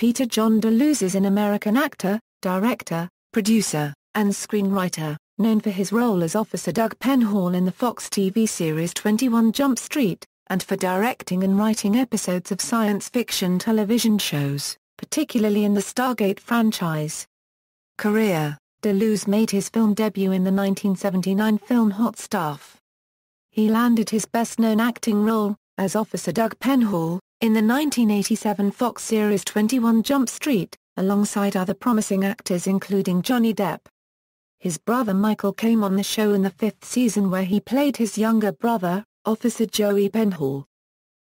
Peter John DeLuz is an American actor, director, producer, and screenwriter, known for his role as Officer Doug Penhall in the Fox TV series 21 Jump Street, and for directing and writing episodes of science fiction television shows, particularly in the Stargate franchise. Career DeLuz made his film debut in the 1979 film Hot Stuff. He landed his best-known acting role, as Officer Doug Penhall, in the 1987 Fox series 21 Jump Street, alongside other promising actors including Johnny Depp. His brother Michael came on the show in the fifth season where he played his younger brother, Officer Joey Penhall.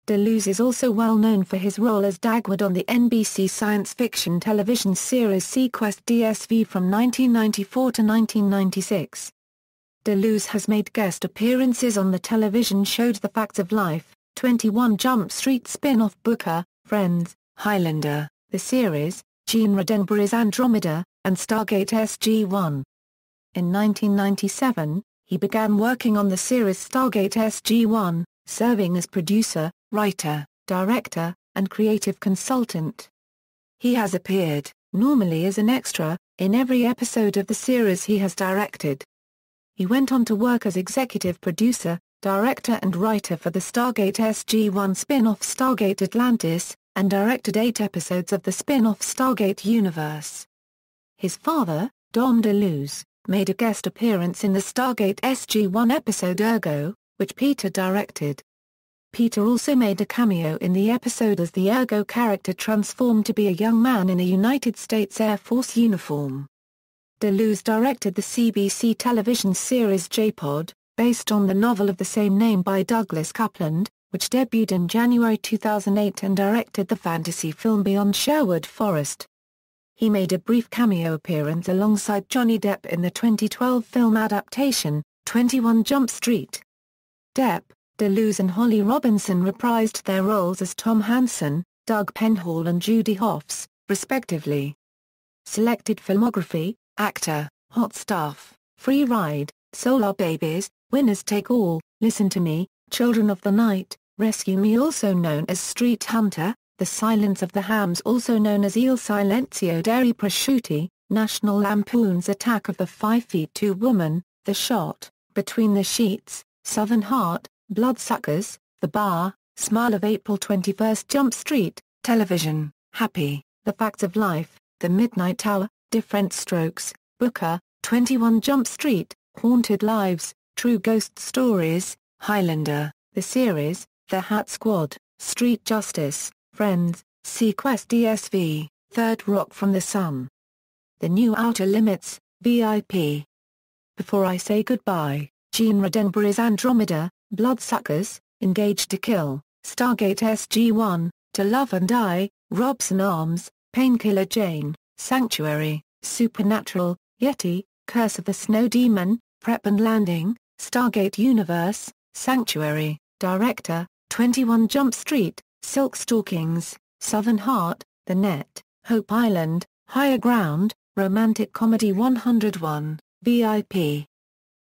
Deleuze is also well known for his role as Dagwood on the NBC science fiction television series Sequest DSV from 1994 to 1996. Deleuze has made guest appearances on the television show The Facts of Life, 21 Jump Street spin-off Booker, Friends, Highlander, The Series, Gene Roddenberry's Andromeda, and Stargate SG-1. In 1997, he began working on the series Stargate SG-1, serving as producer, writer, director, and creative consultant. He has appeared, normally as an extra, in every episode of the series he has directed. He went on to work as executive producer, director and writer for the Stargate SG-1 spin-off Stargate Atlantis, and directed eight episodes of the spin-off Stargate universe. His father, Dom DeLuze, made a guest appearance in the Stargate SG-1 episode Ergo, which Peter directed. Peter also made a cameo in the episode as the Ergo character transformed to be a young man in a United States Air Force uniform. DeLuze directed the CBC television series J-Pod, based on the novel of the same name by Douglas Coupland, which debuted in January 2008 and directed the fantasy film Beyond Sherwood Forest. He made a brief cameo appearance alongside Johnny Depp in the 2012 film adaptation, 21 Jump Street. Depp, Deleuze and Holly Robinson reprised their roles as Tom Hansen, Doug Penhall and Judy Hoffs, respectively. Selected filmography, actor, hot stuff, free ride, solar babies, Winners Take All, Listen to Me, Children of the Night, Rescue Me also known as Street Hunter, The Silence of the Hams also known as Il Silenzio dei Prosciutti, National Lampoon's Attack of the 5 feet 2 Woman, The Shot, Between the Sheets, Southern Heart, Bloodsuckers, The Bar, Smile of April 21st Jump Street, Television, Happy, The Facts of Life, The Midnight Hour, Different Strokes, Booker, 21 Jump Street, Haunted Lives, True Ghost Stories, Highlander, The Series, The Hat Squad, Street Justice, Friends, Sequest DSV, Third Rock from the Sun. The New Outer Limits, VIP. Before I Say Goodbye, Gene Roddenberry is Andromeda, Bloodsuckers, Engaged to Kill, Stargate SG-1, To Love and Die, Robson Arms, Painkiller Jane, Sanctuary, Supernatural, Yeti, Curse of the Snow Demon, Prep and Landing, Stargate Universe, Sanctuary, Director, 21 Jump Street, Silk Stockings, Southern Heart, The Net, Hope Island, Higher Ground, Romantic Comedy 101, VIP.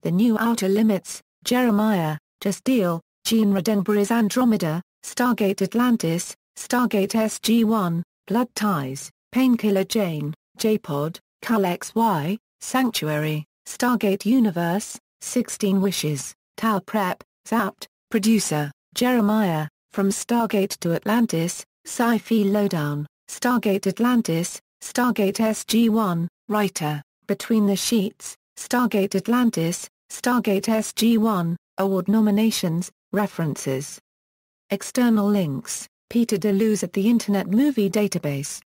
The New Outer Limits, Jeremiah, Just Deal, Gene Roddenberry's Andromeda, Stargate Atlantis, Stargate SG-1, Blood Ties, Painkiller Jane, J-Pod, Cal XY, Sanctuary, Stargate Universe, 16 Wishes, Tau Prep, Zapped, Producer, Jeremiah, From Stargate to Atlantis, Sci-Fi Lowdown, Stargate Atlantis, Stargate SG-1, Writer, Between the Sheets, Stargate Atlantis, Stargate SG-1, Award Nominations, References. External links, Peter DeLuz at the Internet Movie Database